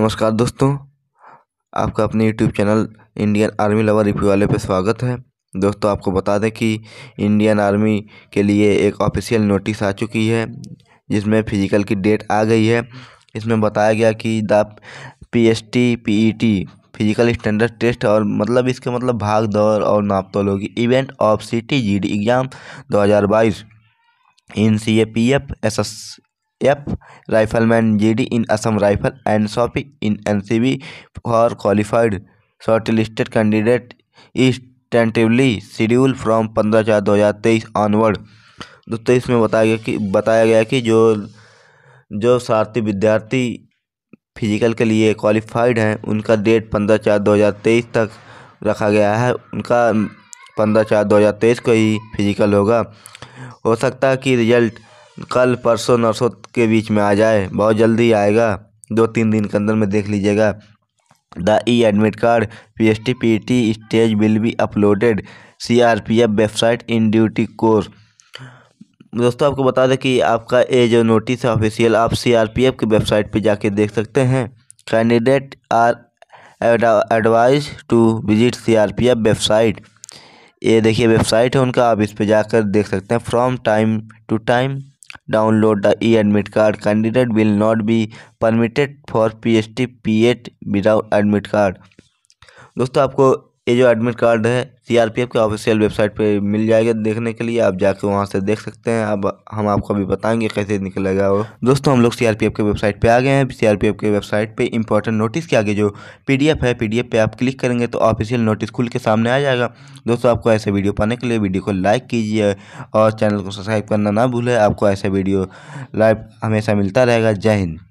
नमस्कार दोस्तों आपका अपने YouTube channel Indian army lover review वाले पे स्वागत है दोस्तों आपको बता दें कि इंडियन आर्मी के लिए एक ऑफिशियल नोटिस आ चुकी है जिसमें फिजिकल की डेट आ गई है इसमें बताया गया कि the P S T P E T physical standard test और मतलब इसके मतलब भाग दौड़ और नापतोलोगी event of C T G D exam दो हज़ार बाईस in C A P F S S F rifleman G D in Assam rifle and shopping in N C B for qualified short listed candidate is tentatively schedule from पंद्रह चार दो हज़ार तेईस onward दो तो तेईस में बताया गया कि बताया गया कि जो जो शार्थी विद्यार्थी फिजिकल के लिए क्वालिफाइड हैं उनका डेट पंद्रह चार दो हज़ार तेईस तक रखा गया है उनका पंद्रह चार दो हज़ार तेईस को ही फिजिकल होगा हो सकता है कि रिजल्ट कल परसों नरसों के बीच में आ जाए बहुत जल्दी आएगा दो तीन दिन के अंदर में देख लीजिएगा the E admit card P S T P T stage will be uploaded C R P F website in duty course दोस्तों आपको बता दें कि आपका ये जो नोटिस है ऑफिशियल आप सी आर पी एफ की वेबसाइट पर जाके देख सकते हैं candidate are advise to visit C R P F website ये देखिए वेबसाइट है उनका आप इस पर जाकर देख सकते हैं from time to time download the e-admit card. Candidate will not be permitted for PST PH without admit card. दोस्तों आपको ये जो एडमिट कार्ड है सीआरपीएफ के ऑफिशियल वेबसाइट पे मिल जाएगा देखने के लिए आप जाके वहाँ से देख सकते हैं अब हम आपको अभी बताएंगे कैसे निकलेगा वो दोस्तों हम लोग सीआरपीएफ के वेबसाइट पे आ गए हैं सीआरपीएफ के वेबसाइट पे इंपॉर्टेंट नोटिस के आगे जो पीडीएफ है पीडीएफ पे आप क्लिक करेंगे तो ऑफिशियल नोटिस खुल के सामने आ जाएगा दोस्तों आपको ऐसे वीडियो पाने के लिए वीडियो को लाइक कीजिए और चैनल को सब्सक्राइब करना ना भूलें आपको ऐसा वीडियो लाइव हमेशा मिलता रहेगा जय हिंद